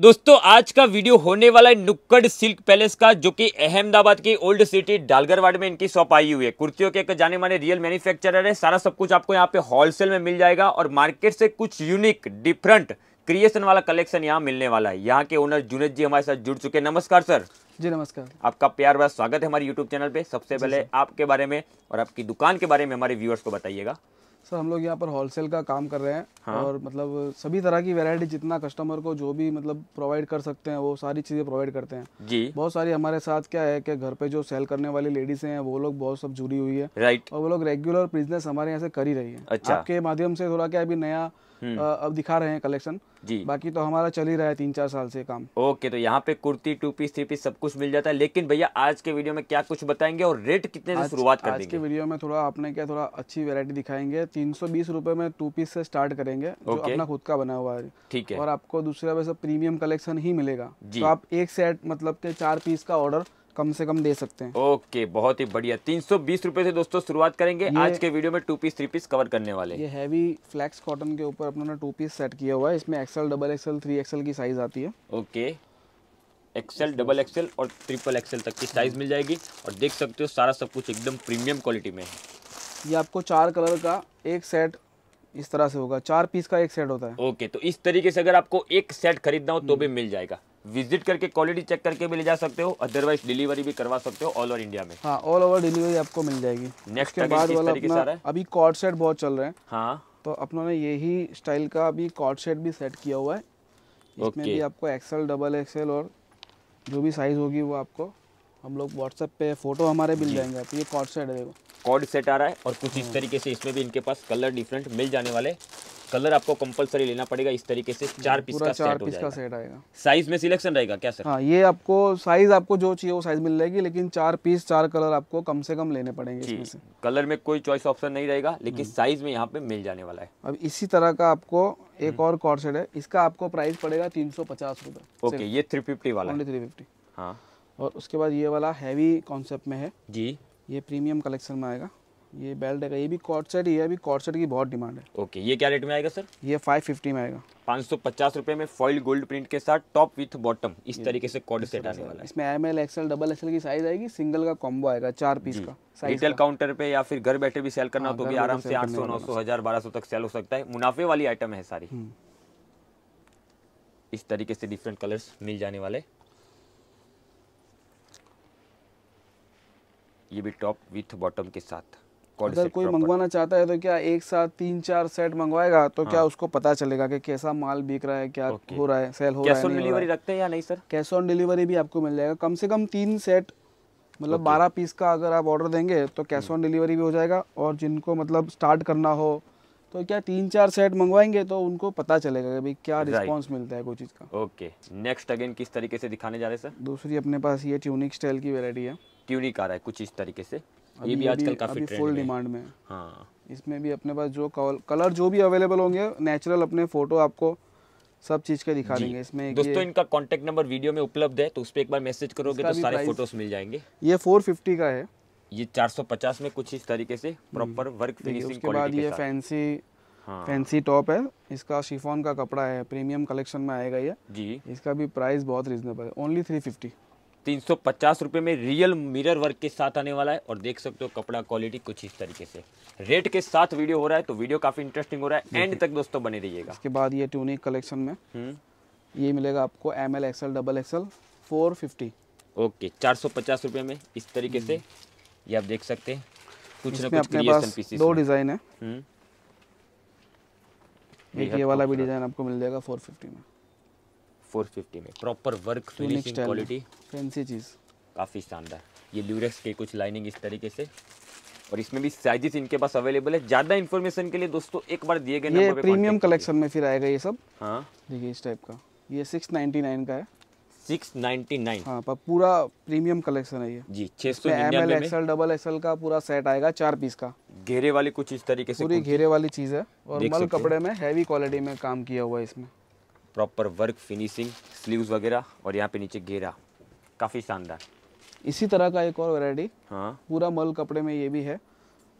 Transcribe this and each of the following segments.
दोस्तों आज का वीडियो होने वाला है नुक्कड़ सिल्क पैलेस का जो कि अहमदाबाद की ओल्ड सिटी डालगरवाड में इनकी शॉप आई हुई है कुर्तियों के एक जाने माने रियल मैन्युफैक्चरर है सारा सब कुछ आपको यहाँ पे होलसेल में मिल जाएगा और मार्केट से कुछ यूनिक डिफरेंट क्रिएशन वाला कलेक्शन यहाँ मिलने वाला है यहाँ के ओनर जुनेद जी हमारे साथ जुड़ चुके हैं नमस्कार सर जी नमस्कार आपका प्यार भरा स्वागत है हमारे यूट्यूब चैनल पे सबसे पहले आपके बारे में और आपकी दुकान के बारे में हमारे व्यूअर्स को बताइएगा सर हम लोग यहाँ पर होलसेल का काम कर रहे हैं हाँ? और मतलब सभी तरह की वैरायटी जितना कस्टमर को जो भी मतलब प्रोवाइड कर सकते हैं वो सारी चीज़ें प्रोवाइड करते हैं जी बहुत सारी हमारे साथ क्या है कि घर पे जो सेल करने वाली लेडीज हैं वो लोग बहुत सब जुड़ी हुई है राइट और वो लोग रेगुलर बिजनेस हमारे यहाँ से कर ही रही है अच्छा। आपके माध्यम से थोड़ा क्या अभी नया हम्म। अब दिखा रहे हैं कलेक्शन जी बाकी तो हमारा चल ही रहा है तीन चार साल से काम ओके तो यहाँ पे kurti two piece three piece सब कुछ मिल जाता है लेकिन भैया आज के वीडियो में क्या कुछ बताएंगे और रेट कितने से शुरुआत कर आज के वीडियो में थोड़ा आपने क्या थोड़ा अच्छी वेरायटी दिखाएंगे तीन सौ बीस रूपए में टू पीस से स्टार्ट करेंगे जो अपना खुद का बना हुआ है ठीक है और आपको दूसरा वैसे प्रीमियम कलेक्शन ही मिलेगा जी तो आप एक सेट मतलब के चार पीस का ऑर्डर कम से कम दे सकते हैं ओके बहुत ही बढ़िया तीन सौ बीस रुपए से दोस्तों शुरुआत करेंगे आज के वीडियो में two piece three piece cover करने वाले ये हैवी फ्लैक्स कॉटन के ऊपर अपना टू पीस सेट किया हुआ है इसमें XL double XL three XL की साइज आती है ओके एक्सएल डबल एक्सएल और ट्रिपल एक्सएल तक की साइज मिल जाएगी और देख सकते हो सारा सब कुछ एकदम प्रीमियम क्वालिटी में है ये आपको चार कलर का एक सेट इस तरह से होगा चार पीस का एक सेट होता है ओके तो इस तरीके से अगर आपको एक सेट खरीदना हो तो भी मिल जाएगा विजिट करके क्वालिटी चेक करके भी ले जा सकते हो अदरवाइज डिलीवरी भी करवा सकते हो ऑल ओवर इंडिया में हाँ ऑल ओवर डिलीवरी आपको मिल जाएगी नेक्स्ट बाद वाला अपना अभी कॉर्ड सेट बहुत चल रहे हैं हाँ तो अपनों ने यही स्टाइल का अभी कॉर्ड सेट भी सेट किया हुआ है इसमें भी आपको एक्सेल डबल एक्सएल और जो भी साइज़ होगी वो आपको हम लोग व्हाट्सएप पे फोटो हमारे मिल जाएंगे आपको ये कॉर्ड सेट है देखो कॉर्ड सेट आ रहा है और कुछ इस तरीके से इसमें भी इनके पास कलर डिफरेंट मिल जाने वाले कलर आपको कंपलसरी लेना पड़ेगा इस तरीके से हाँ, चार पीस का चार पीस का सेट आएगा साइज में सिलेक्शन रहेगा क्या सर हाँ ये आपको साइज आपको जो चाहिए वो साइज मिल जाएगी लेकिन चार पीस चार कलर आपको कम से कम लेने पड़ेंगे कलर में कोई चॉइस ऑप्शन नहीं रहेगा लेकिन साइज हम्म। में यहाँ पे मिल जाने वाला है अब इसी तरह का आपको एक हम्म। और सेट है इसका आपको प्राइस पड़ेगा तीन सौ पचास रूपए ओके ये थ्री फिफ्टी वाला थ्री फिफ्टी हाँ और उसके बाद ये वाला हैवी कॉन्सेप्ट में है जी ये प्रीमियम कलेक्शन में आएगा ये बेल्ट है ये भी कॉट सेट है अभी कॉट सेट की बहुत डिमांड है ओके ये क्या रेट में आएगा सर ये 550 में आएगा पाँच सौ पचास रुपये में फॉइल गोल्ड प्रिंट के साथ टॉप विथ बॉटम इस तरीके से कॉर्ड सेट आने वाला है इसमें M L XL double XL की साइज आएगी सिंगल का कॉम्बो आएगा चार पीस का रिटेल काउंटर पे या फिर घर बैठे भी सेल करना हाँ, तो भी आराम से आठ सौ नौ सौ हजार बारह सौ तक सेल हो सकता है मुनाफे वाली आइटम है सारी हम्म। इस तरीके से डिफरेंट कलर्स मिल जाने वाले ये भी टॉप विथ बॉटम के साथ अगर कोई मंगवाना चाहता है तो क्या एक साथ तीन चार सेट मंगवाएगा तो हाँ। क्या उसको पता चलेगा कि कैसा माल बिक रहा है क्या हो रहा है सेल हो रहा है कैश ऑन डिलीवरी रखते हैं या नहीं सर कैश ऑन डिलीवरी भी आपको मिल जाएगा कम से कम तीन सेट मतलब बारह पीस का अगर आप ऑर्डर देंगे तो कैश ऑन डिलीवरी भी हो जाएगा और जिनको मतलब स्टार्ट करना हो तो क्या तीन चार सेट मंगवाएंगे तो उनको पता चलेगा कि भाई क्या रिस्पांस मिलता है कोई चीज़ का ओके नेक्स्ट अगेन किस तरीके से दिखाने जा रहे हैं सर दूसरी अपने पास ये ट्यूनिक स्टाइल की वेरायटी है ट्यूनिक आ रहा है कुछ इस तरीके से ये भी आजकल काफी फुल डिमांड में हाँ इसमें भी अपने पास जो कलर जो भी अवेलेबल होंगे नेचुरल अपने फोटो आपको सब चीज का दिखा देंगे इसमें दोस्तों इनका कॉन्टेक्ट नंबर वीडियो में उपलब्ध है तो उस पर एक बार मैसेज करोगे तो सारे फोटोज मिल जाएंगे ये फोर का है ये 450 में कुछ इस तरीके से प्रॉपर वर्क फिनिशिंग उसके बाद ये फैंसी हाँ। फैंसी टॉप है इसका शिफॉन का कपड़ा है प्रीमियम कलेक्शन में आएगा ये जी इसका भी प्राइस बहुत रीजनेबल है ओनली थ्री फिफ्टी तीन सौ में रियल मिरर वर्क के साथ आने वाला है और देख सकते हो कपड़ा क्वालिटी कुछ इस तरीके से रेट के साथ वीडियो हो रहा है तो वीडियो काफी इंटरेस्टिंग हो रहा है एंड तक दोस्तों बने रहिएगा इसके बाद ये ट्यूनिक कलेक्शन में हम्म। ये मिलेगा आपको M L XL double XL four okay चार सौ में इस तरीके से ये आप देख सकते हैं कुछ ना कुछ दो डिजाइन है हम्म। ये वाला भी डिजाइन आपको मिल जाएगा फोर में 450 में proper work finishing quality fancy चीज़ काफ़ी शानदार ये ल्यूरेक्स के कुछ लाइनिंग इस तरीके से और इसमें भी साइजेस इनके पास अवेलेबल है ज्यादा इन्फॉर्मेशन के लिए दोस्तों एक बार दिए गए ये प्रीमियम कलेक्शन में फिर आएगा ये सब हाँ देखिए इस टाइप का ये 699 का है 699 हाँ पर पूरा प्रीमियम कलेक्शन है ये जी छह सौ एम एक्सएल डबल एक्सएल का पूरा सेट आएगा चार पीस का घेरे वाली कुछ इस तरीके से पूरी घेरे वाली चीज है और मल कपड़े में हैवी क्वालिटी में काम किया हुआ है इसमें प्रॉपर वर्क फिनिशिंग स्लीव्स वगैरह और यहाँ पे नीचे घेरा काफ़ी शानदार इसी तरह का एक और वैरायटी हाँ पूरा मल कपड़े में ये भी है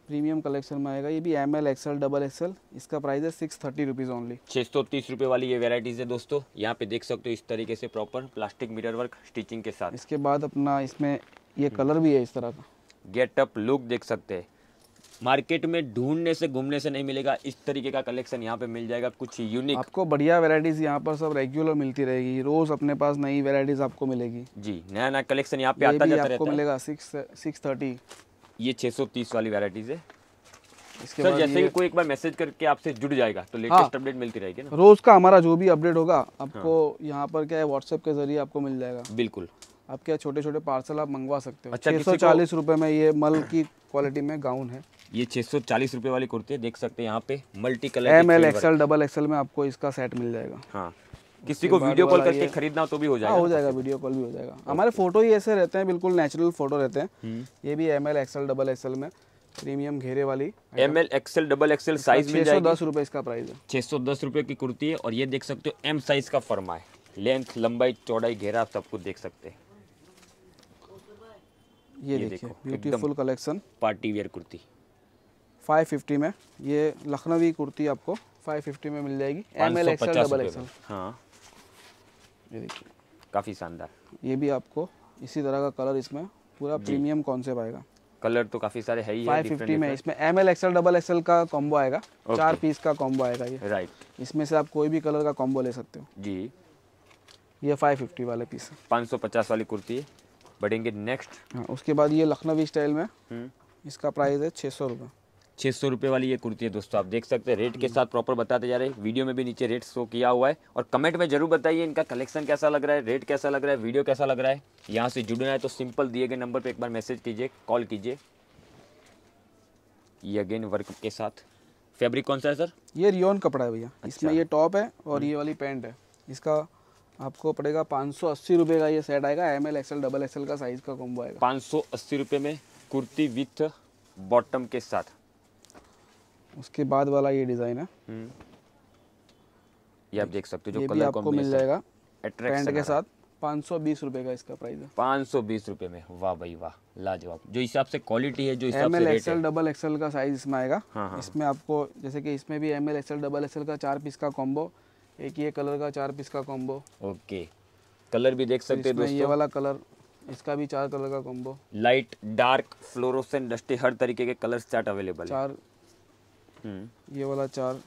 प्रीमियम कलेक्शन में आएगा ये भी M L XL double XL इसका प्राइस है सिक्स थर्टी रुपीज़ ओनली छः सौ तीस रुपये वाली ये वेराइटीज़ है दोस्तों यहाँ पे देख सकते हो इस तरीके से proper plastic meter work stitching के साथ इसके बाद अपना इसमें ये कलर भी है इस तरह का गेटअप लुक देख सकते हैं मार्केट में ढूंढने से घूमने से नहीं मिलेगा इस तरीके का कलेक्शन यहाँ पे मिल जाएगा कुछ यूनिक आपको बढ़िया वेराइटीज़ यहाँ पर सब रेगुलर मिलती रहेगी रोज़ अपने पास नई वेराइटीज़ आपको मिलेगी जी नया नया कलेक्शन यहाँ पे आता जाता आपको रहता मिलेगा सिक्स थर्टी ये छह सौ तीस वाली वेराइटीज़ है इसके सर जैसे ही कोई एक बार मैसेज करके आपसे जुड़ जाएगा तो लेटेस्ट हाँ, अपडेट मिलती रहेगी ना रोज़ का हमारा जो भी अपडेट होगा हाँ। आपको हाँ। यहाँ पर क्या है व्हाट्सएप के जरिए आपको मिल जाएगा बिल्कुल आप क्या छोटे छोटे पार्सल आप मंगवा सकते हो अच्छा, सौ चालीस रूपए में ये मल की क्वालिटी में गाउन है ये छह सौ चालीस रुपये वाली कुर्ती है देख सकते हैं यहाँ पे multi colour M L XL double XL में आपको इसका सेट मिल जाएगा हाँ किसी को वीडियो कॉल करके खरीदना तो भी हो हाँ, जाएगा हो जाएगा वीडियो कॉल भी हो जाएगा हमारे फोटो ही ऐसे रहते हैं बिल्कुल नेचुरल फोटो रहते हैं हम्म। ये भी M L XL double XL में प्रीमियम घेरे वाली M L XL double XL size में जाएगी दस रुपये इसका प्राइस है छह सौ दस रुपये की कुर्ती है और ये देख सकते हो एम साइज का फरमा है लेंथ लंबाई चौड़ाई घेरा आप सब कुछ देख सकते हैं ये, ये देखो beautiful collection party wear kurti 550 में ये लखनवी कुर्ती आपको 550 में मिल जाएगी M L XL double XL हाँ ये देखिए काफ़ी शानदार ये भी आपको इसी तरह का कलर इसमें पूरा प्रीमियम कॉन्सेप्ट आएगा कलर तो काफी सारे है ही फाइव फिफ्टी में इसमें M L XL double XL का कॉम्बो आएगा okay. चार पीस का कॉम्बो आएगा ये राइट right. इसमें से आप कोई भी कलर का कॉम्बो ले सकते हो जी ये 550 वाले पीस पाँच सौ पचास वाली कुर्ती है बढ़ेंगे नेक्स्ट हाँ उसके बाद ये लखनवी स्टाइल में हुँ? हम्म। इसका प्राइस है छः सौ रुपये छः सौ रुपये वाली ये कुर्ती है दोस्तों आप देख सकते हैं रेट के साथ प्रॉपर बताते जा रहे हैं वीडियो में भी नीचे रेट शो किया हुआ है और कमेंट में जरूर बताइए इनका कलेक्शन कैसा लग रहा है रेट कैसा लग रहा है वीडियो कैसा लग रहा है यहाँ से जुड़ना है तो सिंपल दिए गए नंबर पर एक बार मैसेज कीजिए कॉल कीजिए ये अगेन वर्क के साथ फैब्रिक कौन सा है सर ये रियोन कपड़ा है भैया अच्छा। इसमें ये टॉप है और ये हम्म। वाली पैंट है इसका आपको पड़ेगा पाँच सौ अस्सी रुपये का ये सेट आएगा M L XL double XL का साइज़ का कॉम्बो आएगा पाँच सौ अस्सी रुपये में कुर्ती विथ बॉटम के साथ उसके बाद वाला ये डिज़ाइन है हम्म। ये आप देख सकते हो जो कलर आपको मिल जाएगा पैंट के साथ पाँच सौ बीस रुपये का इसका प्राइस है पाँच सौ बीस रुपये में वाह भाई वाह लाजवाब जो हिसाब से क्वालिटी है जो हिसाब से एक्सएल डबल एक्सएल का साइज इसमें आएगा हाँ हाँ। इसमें आपको जैसे कि इसमें भी M L XL double XL का चार पीस का कॉम्बो एक ये कलर का चार पीस का कॉम्बो ओके कलर भी देख तो सकते हैं ये वाला कलर इसका भी चार कलर का combo light dark fluorescent dusty हर तरीके के कलर चार्ट अवेलेबल चार हम्म। ये वाला चार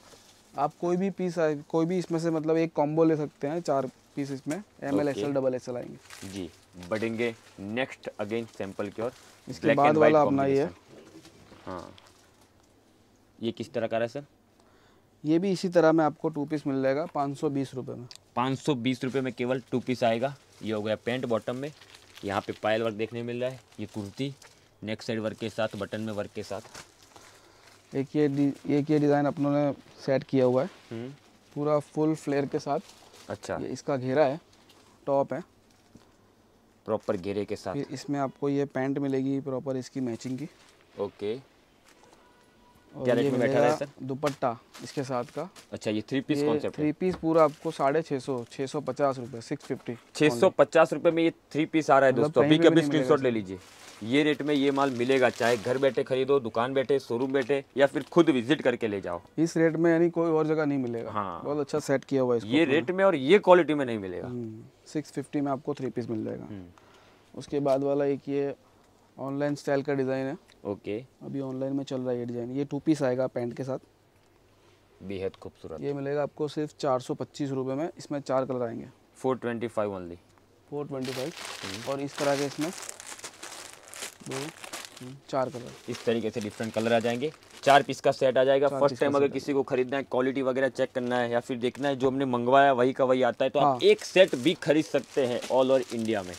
आप कोई भी पीस कोई भी इसमें से मतलब एक कॉम्बो ले सकते हैं चार पीस इसमें M L XL double XL आएंगे जी बढ़ेंगे नेक्स्ट अगेन सैंपल की ओर इसके बाद वाला अपना ये हाँ ये किस तरह का रहा है सर ये भी इसी तरह में आपको टू पीस मिल जाएगा पाँच सौ बीस रुपये में पाँच सौ बीस रुपये में केवल टू पीस आएगा ये हो गया पेंट बॉटम में यहाँ पे पायल वर्क देखने मिल रहा है ये कुर्ती नेक साइड वर्क के साथ बटन में वर्क के साथ एक ये एक ये डिज़ाइन अपनों ने सेट किया हुआ है हम्म। पूरा फुल फ्लेयर के साथ अच्छा ये इसका घेरा है टॉप है प्रॉपर घेरे के साथ इसमें आपको ये पैंट मिलेगी प्रॉपर इसकी मैचिंग की ओके और ये में बैठा है सर दुपट्टा इसके साथ का अच्छा ये three piece concept three piece पूरा आपको साढ़े छः सौ छः सौ पचास रुपये सिक्स फिफ्टी छः सौ पचास रुपये में ये थ्री पीस आ रहा है मतलब दोस्तों अभी कभी स्क्रीनशॉट ले लीजिए ये रेट में ये माल मिलेगा चाहे घर बैठे खरीदो दुकान बैठे शोरूम बैठे या फिर खुद विजिट करके ले जाओ इस रेट में यानी कोई और जगह नहीं मिलेगा हाँ बहुत अच्छा सेट किया हुआ है ये रेट में और ये क्वालिटी में नहीं मिलेगा सिक्स हम्म, फिफ्टी में आपको थ्री पीस मिल जाएगा हम्म। उसके बाद वाला एक ये ऑनलाइन स्टाइल का डिज़ाइन है ओके अभी ऑनलाइन में चल रहा है ये डिज़ाइन ये टू पीस आएगा पैंट के साथ बेहद खूबसूरत ये मिलेगा आपको सिर्फ चार सौ पच्चीस रुपये में इसमें चार कलर आएंगे four twenty five only four twenty five और इस तरह के इसमें दो चार कलर इस तरीके से डिफरेंट कलर आ जाएंगे चार पीस का सेट आ जाएगा फर्स्ट टाइम अगर किसी को खरीदना है क्वालिटी वगैरह चेक करना है या फिर देखना है जो हमने मंगवाया वही का वही आता है तो हाँ। आप एक सेट भी खरीद सकते हैं ऑल ओवर इंडिया में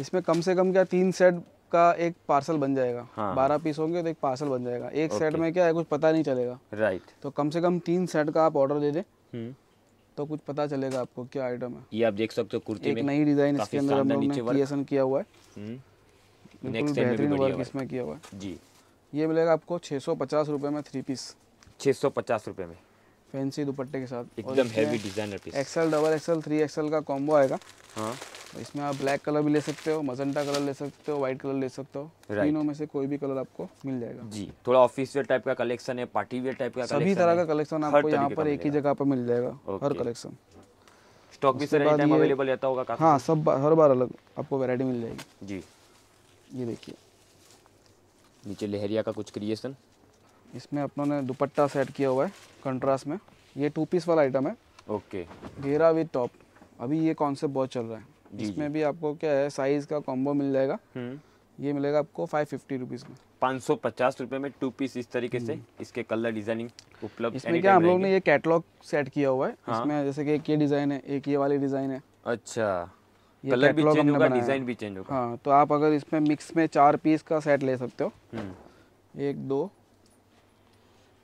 इसमें कम से कम क्या तीन सेट का एक पार्सल बन जाएगा हाँ। बारह पीस होंगे तो एक पार्सल बन जाएगा एक सेट में क्या है कुछ पता नहीं चलेगा राइट तो कम से कम तीन सेट का आप ऑर्डर दे दें हम्म। तो कुछ पता चलेगा आपको क्या आइटम है ये आप देख सकते हो कुर्ती एक नई डिजाइन इसके अंदर हमने किया हुआ है हम्म। नेक्स्ट टाइम बेहतरीन वर्क इसमें किया हुआ है जी ये मिलेगा आपको छः सौ पचास रुपये में थ्री पीस छः सौ पचास रुपये में फैंसी दुपट्टे के साथ एकदम heavy designer piece XL double XL three XL का कॉम्बो आएगा हाँ तो इसमें आप ब्लैक कलर भी ले सकते हो मजेंटा कलर ले सकते हो व्हाइट कलर ले सकते हो तीनों में से कोई भी कलर आपको मिल जाएगा जी थोड़ा ऑफिस वेयर टाइप का कलेक्शन है पार्टी वेयर टाइप का सभी तरह का कलेक्शन आपको यहाँ पर एक ही जगह पर मिल जाएगा हर कलेक्शन स्टॉक भी सर अवेलेबल रहता होगा हाँ सब हर बार अलग आपको वेरायटी मिल जाएगी जी ये देखिए नीचे लहरिया का कुछ क्रिएशन इसमें अपनों ने दुपट्टा सेट किया हुआ है कंट्रास्ट में ये टू पीस वाला आइटम है ओके घेरा विद टॉप अभी ये कॉन्सेप्ट बहुत चल रहा है इसमें भी आपको क्या है साइज का कॉम्बो मिल जाएगा हम्म। ये मिलेगा आपको फाइव फिफ्टी रुपीज में पाँच सौ पचास रुपये में टू पीस इस तरीके से हम्म। इसके कलर डिजाइनिंग उपलब्ध इसमें क्या हम लोग ने ये कैटलॉग सेट किया हुआ है हाँ? इसमें जैसे कि एक ये डिजाइन है एक ये वाली डिजाइन है अच्छा कलर भी चेंज होगा डिज़ाइन भी चेंज होगा हाँ तो आप अगर इसमें मिक्स में चार पीस का सेट ले सकते हो हम्म। एक दो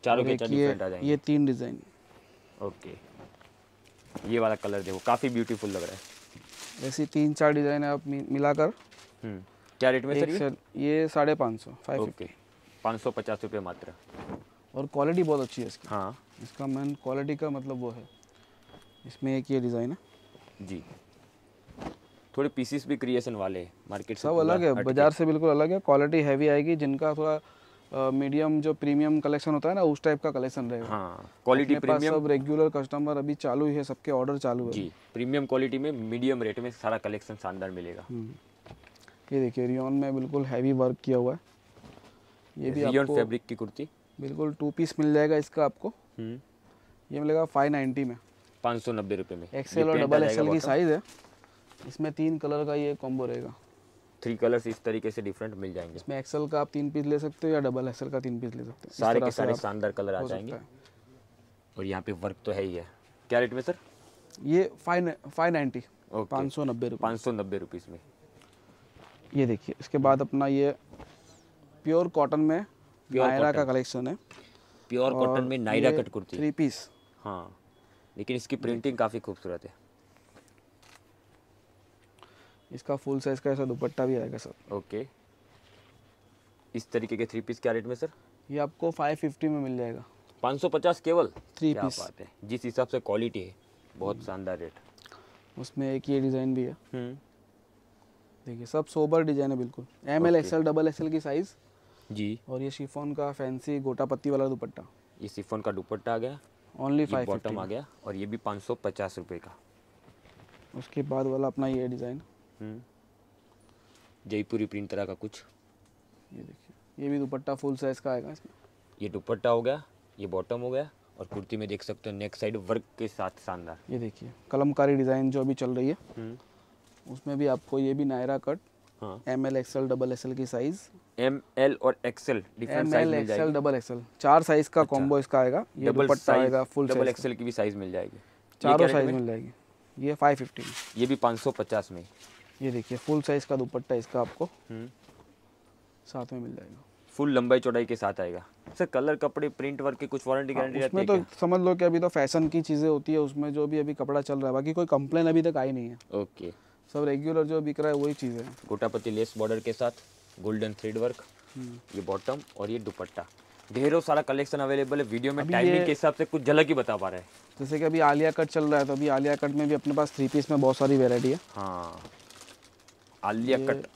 चारों के चार डिफरेंट आ जाएंगे ये तीन डिज़ाइन ओके ये वाला कलर देखो काफ़ी ब्यूटीफुल लग रहा है ऐसी तीन चार डिज़ाइन आप मिलाकर हम्म। क्या रेट में सर ये साढ़े पाँच सौ फाइव ओके पाँच सौ पचास रुपये मात्र और क्वालिटी बहुत अच्छी है इसकी हाँ इसका मेन क्वालिटी का मतलब वो है इसमें एक ये डिज़ाइन है जी थोड़े पीसीस भी क्रिएशन वाले मार्केट से सब अलग है बाजार से बिल्कुल अलग है क्वालिटी हैवी आएगी जिनका थोड़ा मीडियम जो प्रीमियम कलेक्शन होता है ना उस टाइप का कलेक्शन रहेगा क्वालिटी हाँ, प्रीमियम सब रेगुलर कस्टमर अभी चालू ही है सबके ऑर्डर चालू है जी प्रीमियम क्वालिटी में मीडियम रेट में सारा कलेक्शन शानदार मिलेगा हम्म। ये देखिए रियोन में बिल्कुल हैवी वर्क किया हुआ है ये भी रियोन फैब्रिक की कुर्ती बिल्कुल टू पीस मिल जाएगा इसका आपको हम्म। ये मिलेगा फाइव नाइन्टी में पाँच सौ नब्बे रुपये में एक्सेल और डबल एक्सेल की साइज़ है इसमें तीन कलर का ये कॉम्बो रहेगा थ्री कलर्स इस तरीके से डिफरेंट मिल जाएंगे इसमें एक्सल का आप तीन पीस ले सकते हो या डबल एक्सल का तीन पीस ले सकते हो सारे के सारे शानदार कलर आ जाएंगे और यहाँ पे वर्क तो है ही है क्या रेट में सर ये फाइव फाइव नाइन्टी पाँच सौ नब्बे पाँच सौ नब्बे रुपीज़ में ये देखिए इसके बाद अपना ये प्योर कॉटन में नायरा का कलेक्शन है प्योर कॉटन में Naira cut kurti three piece हाँ लेकिन इसकी प्रिंटिंग काफ़ी खूबसूरत है इसका फुल साइज़ का ऐसा दुपट्टा भी आएगा सर ओके इस तरीके के थ्री पीस क्या रेट में सर ये आपको 550 में मिल जाएगा 550 केवल थ्री पीस बात है जिस हिसाब से क्वालिटी है बहुत हम्म। शानदार रेट उसमें एक ये डिज़ाइन भी है हम्म। देखिए सब सोबर डिजाइन है बिल्कुल M L XL double XL की साइज़ जी और ये शिफोन का फैंसी गोटा पत्ती वाला दुपट्टा ये शिफोन का दुपट्टा आ गया ओनली फाइव बॉटम आ गया और ये भी पाँच सौ पचास रुपये का उसके बाद वाला अपना ये डिज़ाइन हम्म। जयपुरी प्रिंट तरह का कुछ ये देखिए ये भी दुपट्टा फुल साइज का आएगा इसमें ये दुपट्टा हो गया ये बॉटम हो गया और कुर्ती में देख सकते हो नेक साइड वर्क के साथ शानदार ये देखिए कलमकारी डिज़ाइन जो अभी चल रही है हम्म। उसमें भी आपको ये भी Naira cut M L XL double XL की साइज एम एल और XL M L XL double XL चार साइज का कॉम्बो अच्छा। इसका आएगा ये दुपट्टा आएगा फुल डबल एक्सएल की भी साइज मिल जाएगी चारों साइज मिल जाएगी ये फाइव फिफ्टी ये भी पाँच सौ पचास में ये देखिए फुल साइज का दुपट्टा इसका आपको हम्म। साथ में मिल जाएगा फुल लंबाई चौड़ाई के साथ आएगा सर कलर कपड़े प्रिंट वर्क के कुछ वारंटी हाँ, गारंटी रहती तो है तो समझ लो कि अभी तो फैशन की चीज़ें होती है उसमें जो भी अभी कपड़ा चल रहा है बाकी कोई कंप्लेन अभी तक आई नहीं है ओके सब रेगुलर जो बिक रहा है वही चीज़ है गोटापति लेस बॉर्डर के साथ गोल्डन थ्रेड वर्क ये बॉटम और ये दुपट्टा ढेरों सारा कलेक्शन अवेलेबल है वीडियो में टाइमिंग के हिसाब से कुछ झलक ही बता पा रहे हैं जैसे कि अभी आलिया कट चल रहा है तो अभी आलिया कट में भी अपने पास थ्री पीस में बहुत सारी वेरायटी है हाँ आलिया कट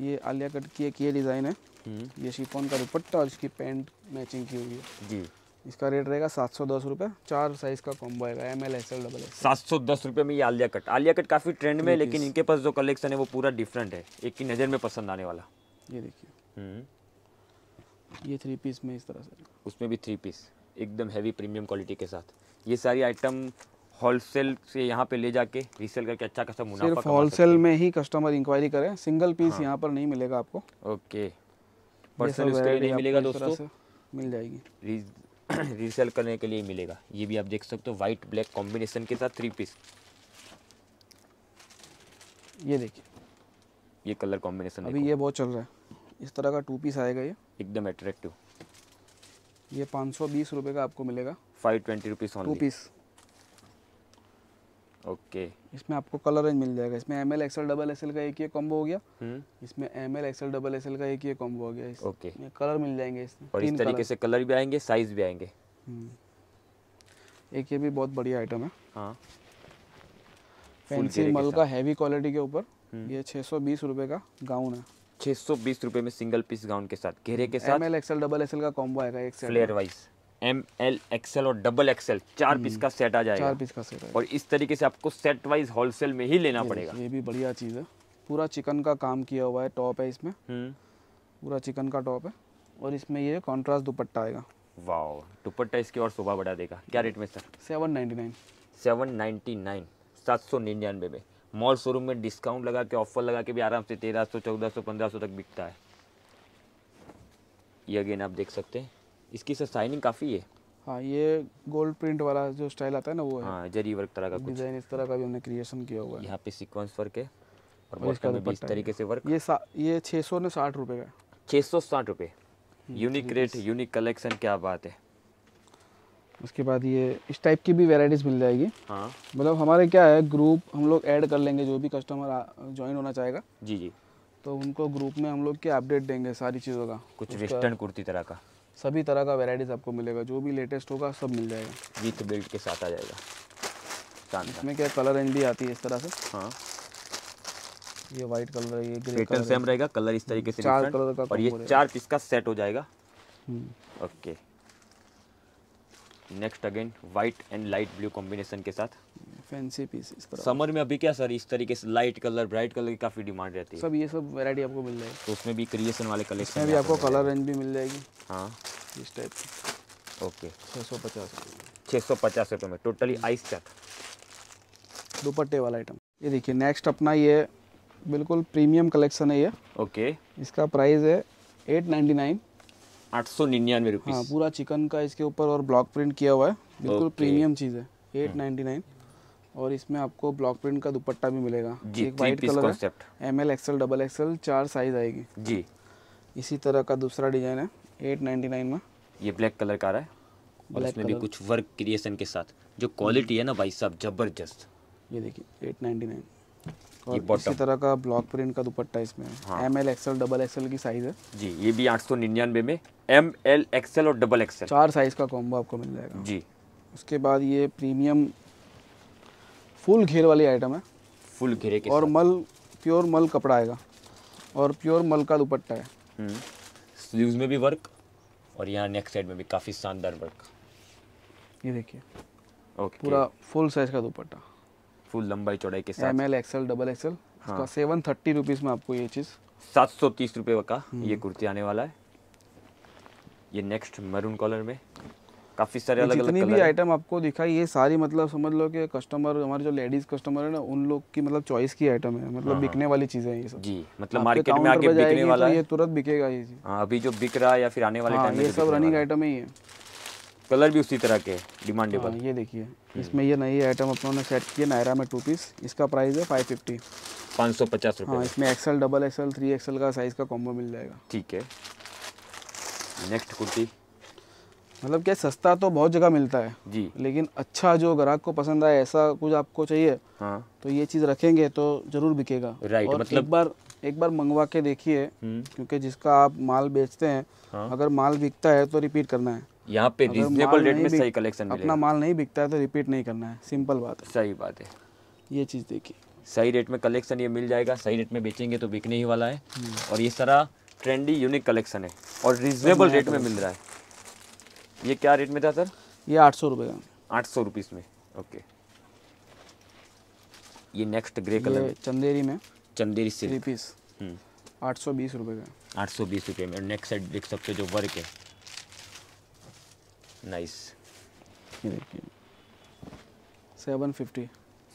ये आलिया कट की एक ये डिज़ाइन है हम्म। ये शिफोन का दुपट्टा और इसकी पेंट मैचिंग की हुई है जी इसका रेट रहेगा सात सौ दस रुपये चार साइज का कॉम्बो आएगा M L XL double सात सौ दस रुपये में ये आलिया कट आलिया कट काफ़ी ट्रेंड में है लेकिन इनके पास जो कलेक्शन है वो पूरा डिफरेंट है एक की नज़र में पसंद आने वाला ये देखिए हम्म। ये थ्री पीस में इस तरह से उसमें भी थ्री पीस एकदम हैवी प्रीमियम क्वालिटी के साथ ये सारी आइटम होलसेल से यहाँ पे ले जाके रीसेल करके अच्छा खासा मुनाफा सिर्फ होलसेल में ही कस्टमर इंक्वायरी करें सिंगल पीस हाँ। यहाँ पर नहीं मिलेगा आपको ओके पर्सनल उसके नहीं मिलेगा दोस्तों मिल जाएगी री, रीसेल करने के लिए मिलेगा ये भी आप देख सकते हो वाइट ब्लैक कॉम्बिनेशन के साथ थ्री पीस ये देखिए ये कलर कॉम्बिनेशन अभी ये बहुत चल रहा है इस तरह का टू पीस आएगा ये एकदम अट्रैक्टिव ये पाँच सौ बीस रुपये का आपको मिलेगा five twenty rupees two piece okay इसमें आपको कलर रेंज मिल जाएगा इसमें M L XL double XL का एक ये कॉम्बो हो गया हम्म। इसमें M L XL double XL का एक ये कॉम्बो हो गया ओके कलर मिल जाएंगे इसमें इस तरीके से कलर भी आएंगे साइज भी आएंगे हम्म। एक ये भी बहुत बढ़िया आइटम है फैंसी हाँ। मल का हैवी क्वालिटी के ऊपर हम्म। ये छः सौ बीस रुपये का गाउन है छः सौ बीस रुपये में सिंगल पीस गाउन के साथ घेरे के साथ M L XL double XL का कॉम्बो आएगा एक flare wise M L XL और डबल एक्सएल चार पीस का सेट आ हम्म, जाएगा चार पीस का सेट और इस तरीके से आपको सेट वाइज होलसेल में ही लेना पड़ेगा ये भी बढ़िया चीज़ है पूरा चिकन का काम किया हुआ है टॉप है इसमें हम्म। पूरा चिकन का टॉप है और इसमें ये कॉन्ट्रास्ट दुपट्टा आएगा वाह दुपट्टा इसकी और शोभा बढ़ा देगा क्या रेट हम्म। में sir seven ninety nine seven nine सात सौ में मॉल शोरूम में डिस्काउंट लगा के ऑफर लगा के भी आराम से तेरह सौ चौदह सौ पंद्रह सौ तक बिकता है ये अगेन आप देख सकते हैं इसकी सर साइनिंग काफ़ी है हाँ ये गोल्ड प्रिंट वाला जो स्टाइल आता है ना वो है हाँ जरी वर्क तरह का डिज़ाइन इस तरह का भी हमने क्रिएशन किया हुआ है यहाँ पे सीक्वेंस वर्क है और, इसका भी इस तरीके से वर्क ये ये छः सौ ने साठ रुपये का छः सौ साठ रुपये यूनिक रेट यूनिक कलेक्शन क्या बात है उसके बाद ये इस टाइप की भी वेराइटीज़ मिल जाएगी हाँ मतलब हमारे क्या है ग्रुप हम लोग ऐड कर लेंगे जो भी कस्टमर ज्वाइन होना चाहेगा जी जी तो उनको ग्रुप में हम लोग क्या अपडेट देंगे सारी चीज़ों का कुछ वेस्टर्न कुर्ती तरह का सभी तरह का वेराइटीज आपको मिलेगा जो भी लेटेस्ट होगा सब मिल जाएगा विथ बेल्ट के साथ आ जाएगा इसमें क्या कलर रेंज भी आती है इस तरह से हाँ ये व्हाइट कलर है ये ग्रे कलर सेम रहेगा कलर इस तरीके से चार कलर का और ये चार पीस का सेट हो जाएगा ओके हम्म। Next again white and light blue combination के साथ फैंसी पीसेस समर में अभी क्या सर इस तरीके से लाइट कलर ब्राइट कलर की काफ़ी डिमांड रहती है सब ये सब वैरायटी आपको मिल जाएगी तो उसमें भी क्रिएशन वाले कलेक्शन में भी आपको कलर रेंज भी मिल जाएगी हाँ इस टाइप की ओके छः सौ पचास छः सौ पचास रुपये में टोटली आइस चैक दुपट्टे वाला आइटम ये देखिए नेक्स्ट अपना ये बिल्कुल प्रीमियम कलेक्शन है ये ओके इसका प्राइस है एट नाइन्टी नाइन आठ सौ हाँ पूरा चिकन का इसके ऊपर और ब्लॉक प्रिंट किया हुआ है बिल्कुल प्रीमियम चीज़ है एट नाइन्टी नाइन और इसमें आपको ब्लॉक प्रिंट का दुपट्टा भी मिलेगा जी, एक white colour M L XL double XL चार साइज आएगी जी इसी तरह का दूसरा डिजाइन है एट नाइन्टी नाइन में ये ब्लैक कलर का रहा है और इसमें भी कुछ वर्क क्रिएशन के साथ जो क्वालिटी है ना भाई साहब जबरदस्त ये देखिए एट नाइन्टी नाइन और इसी तरह का ब्लॉक प्रिंट का दुपट्टा इसमें M L XL double XL की साइज है जी ये भी आठ सौ निन्यानवे में एम एल एक्सएल और डबल एक्सएल चार साइज का कॉम्बो आपको मिल जाएगा जी उसके बाद ये प्रीमियम फुल घेर वाली आइटम है फुल घेरे के और मल प्योर मल कपड़ा आएगा और प्योर मल का दुपट्टा है स्लीव्स हम्म। में भी वर्क और यहाँ नेक साइड में भी काफ़ी शानदार वर्क ये देखिए ओके पूरा फुल साइज का दुपट्टा फुल लंबाई चौड़ाई के साथ M L XL double XL हाँ। सेवन थर्टी रुपीज़ में आपको ये चीज़ सात सौ तीस रुपए का हम्म। ये कुर्ती आने वाला है ये नेक्स्ट मरून कलर में काफ़ी सारे अलग जितनी अलग भी आइटम आपको दिखाई ये सारी मतलब समझ लो कि कस्टमर हमारे जो लेडीज कस्टमर है ना उन लोग की मतलब चॉइस की आइटम है मतलब हाँ।, हाँ। बिकने वाली चीजें हैं ये सब जी मतलब मार्केट में आके बिकने तो वाला है ये तुरंत बिकेगा ये हाँ, अभी जो बिक रहा है या फिर आने वाले टाइम हाँ, में ये सब रनिंग आइटम ही है कलर भी उसी तरह के डिमांडेबल हाँ, ये देखिए हम्म। इसमें ये नई आइटम अपनों ने सेट किया नायरा में टू पीस इसका प्राइस है फाइव फिफ्टी पाँच सौ पचास रुपये हाँ, इसमें XL double XL three XL का साइज़ का कॉम्बो मिल जाएगा ठीक है नेक्स्ट कुर्ती मतलब क्या सस्ता तो बहुत जगह मिलता है जी लेकिन अच्छा जो ग्राहक को पसंद आए ऐसा कुछ आपको चाहिए हाँ। तो ये चीज़ रखेंगे तो जरूर बिकेगा राइट और मतलब एक बार एक बार मंगवा के देखिए हम्म। क्योंकि जिसका आप माल बेचते हैं हाँ। अगर माल बिकता है तो रिपीट करना है यहाँ पे रिजनेबल रेट में सही कलेक्शन अपना माल नहीं बिकता है तो रिपीट नहीं करना है सिंपल बात है सही बात है ये चीज़ देखिए सही रेट में कलेक्शन ये मिल जाएगा सही रेट में बेचेंगे तो बिकने ही वाला है हम्म। और ये सारा ट्रेंडी यूनिक कलेक्शन है और रिजनेबल रेट में मिल रहा है ये क्या रेट में था सर ये आठ सौ रुपये का आठ सौ रुपीज़ में ओके ये नेक्स्ट ग्रे कलर चंदेरी में चंदेरी सिल्क हम्म। पीस आठ सौ बीस रुपये का आठ सौ बीस रुपये में नेक्स्ट साइड देख सकते हो जो वर्क है नाइस ये देखिए सेवन फिफ्टी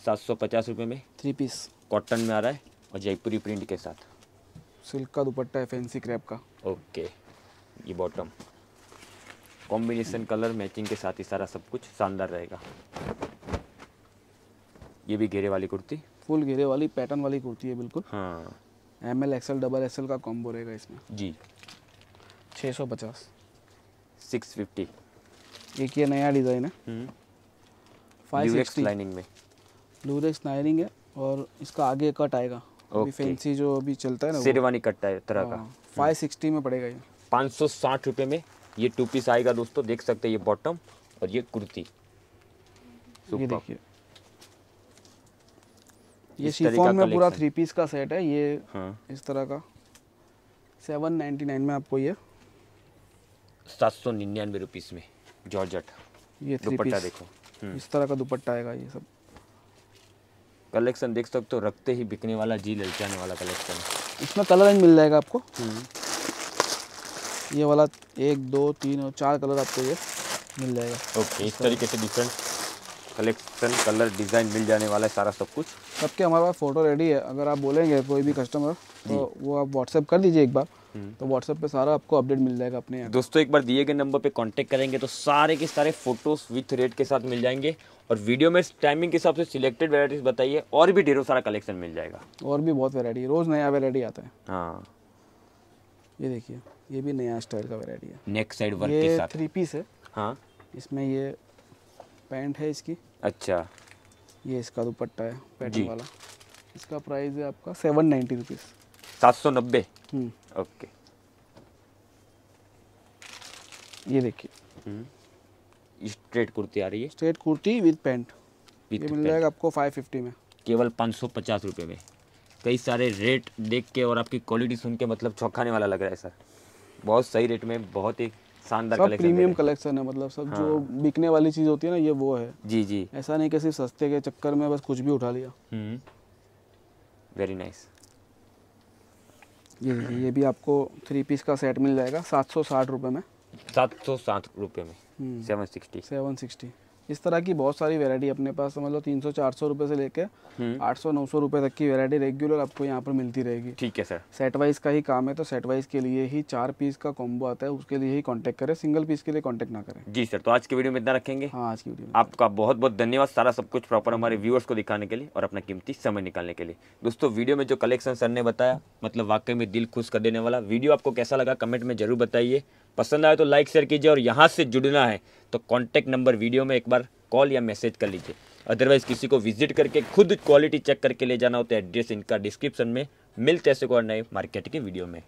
सात सौ पचास रुपये में थ्री पीस कॉटन में आ रहा है और जयपुरी प्रिंट के साथ सिल्क का दुपट्टा है फैंसी क्रैप का ओके ये बॉटम कॉम्बिनेशन कलर मैचिंग के साथ ही सारा सब कुछ शानदार रहेगा ये भी घेरे वाली कुर्ती फुल घेरे वाली पैटर्न वाली कुर्ती है बिल्कुल हाँ M L XL double XL का कॉम्बो रहेगा इसमें जी छः सौ पचास सिक्स फिफ्टी एक ये नया डिज़ाइन है फाइव हम्म। लाइनिंग में लूरेक्स लाइनिंग है और इसका आगे कट आएगा okay. फैंसी जो अभी चलता है ना शेरवानी कट है तरह का फाइव हाँ, सिक्सटी में पड़ेगा ये पाँच सौ साठ रुपये में ये टू पीस आएगा दोस्तों देख सकते हैं ये बॉटम और ये कुर्ती ये देखिए ये शिफॉन में पूरा थ्री पीस का सेट है ये हाँ। इस तरह का सेवन नाइन्टी नाइन में आपको ये सात सौ निन्यानवे रुपीस में जॉर्जेट ये दुपट्टा देखो हम्म। इस तरह का दुपट्टा आएगा ये सब कलेक्शन देख सकते हो रखते ही बिकने वाला जी ललचाने वाला कलेक्शन इसमें कलर मिल जाएगा आपको हम्म। ये वाला एक दो तीन और चार कलर आपको ये मिल जाएगा ओके इस तरीके से डिफरेंट कलेक्शन कलर डिज़ाइन मिल जाने वाला है सारा सब कुछ सबके हमारे पास फ़ोटो रेडी है अगर आप बोलेंगे कोई भी कस्टमर तो वो आप व्हाट्सएप कर दीजिए एक बार हम्म। तो व्हाट्सएप पे सारा आपको अपडेट मिल जाएगा अपने दोस्तों एक बार दिए गए नंबर पे कांटेक्ट करेंगे तो सारे के सारे फोटोज विथ रेट के साथ मिल जाएंगे और वीडियो में टाइमिंग के हिसाब से सिलेक्टेड वेराइटीज बताइए और भी ढेरों सारा कलेक्शन मिल जाएगा और भी बहुत वेरायटी रोज नया वेरायटी आता है हाँ ये देखिए ये भी नया स्टाइल का वेरायटी है नेक्स्ट साइड वर्क के साथ थ्री पीस है हाँ इसमें ये पैंट है इसकी अच्छा ये इसका दुपट्टा है पैटर्न वाला इसका प्राइस है आपका सेवन नाइन्टी रुपीज़ सात सौ नब्बे हम्म। ओके ये देखिए स्ट्रेट हम्म। कुर्ती आ रही है स्ट्रेट कुर्ती विद पैंट ये मिल जाएगा आपको 550 में केवल पाँच सौ पचास रुपये में कई सारे रेट देख के और आपकी क्वालिटी सुन के मतलब चौंकाने वाला लग रहा है सर बहुत सही रेट में बहुत ही शानदार कलेक्शन प्रीमियम कलेक्शन है मतलब सब हाँ। जो बिकने वाली चीज़ होती है ना ये वो है जी जी ऐसा नहीं कि सिर्फ सस्ते के चक्कर में बस कुछ भी उठा लिया वेरी हम्म। Nice nice. ये देखिए ये भी आपको थ्री पीस का सेट मिल जाएगा सात सौ साठ रुपये में सात सौ साठ रुपये में सेवन सिक्सटी सेवन सिक्सटी इस तरह की बहुत सारी वेरायटी अपने पास समझ लो तीन सौ चार सौ रुपये से लेकर हम्म। आठ सौ नौ सौ रुपए तक की वेरायटी रेगुलर आपको यहाँ पर मिलती रहेगी ठीक है सर सेट वाइज का ही काम है तो सेट वाइज के लिए ही चार पीस का कॉम्बो आता है उसके लिए ही कॉन्टेक्ट करें सिंगल पीस के लिए कॉन्टेक्ट ना करें जी सर तो आज की वीडियो में इतना रखेंगे हाँ आज की वीडियो आपका बहुत बहुत धन्यवाद सारा सब कुछ प्रॉपर हमारे व्यूअर्स को दिखाने के लिए और अपना कीमती समय निकालने के लिए दोस्तों वीडियो में जो कलेक्शन सर ने बताया मतलब वाकई में दिल खुश कर देने वाला वीडियो आपको कैसा लगा कमेंट में जरूर बताइए पसंद आए तो लाइक शेयर कीजिए और यहाँ से जुड़ना है तो कॉन्टैक्ट नंबर वीडियो में एक बार कॉल या मैसेज कर लीजिए अदरवाइज़ किसी को विजिट करके खुद क्वालिटी चेक करके ले जाना हो तो एड्रेस इनका डिस्क्रिप्शन में मिलते ऐसे को नए मार्केट के वीडियो में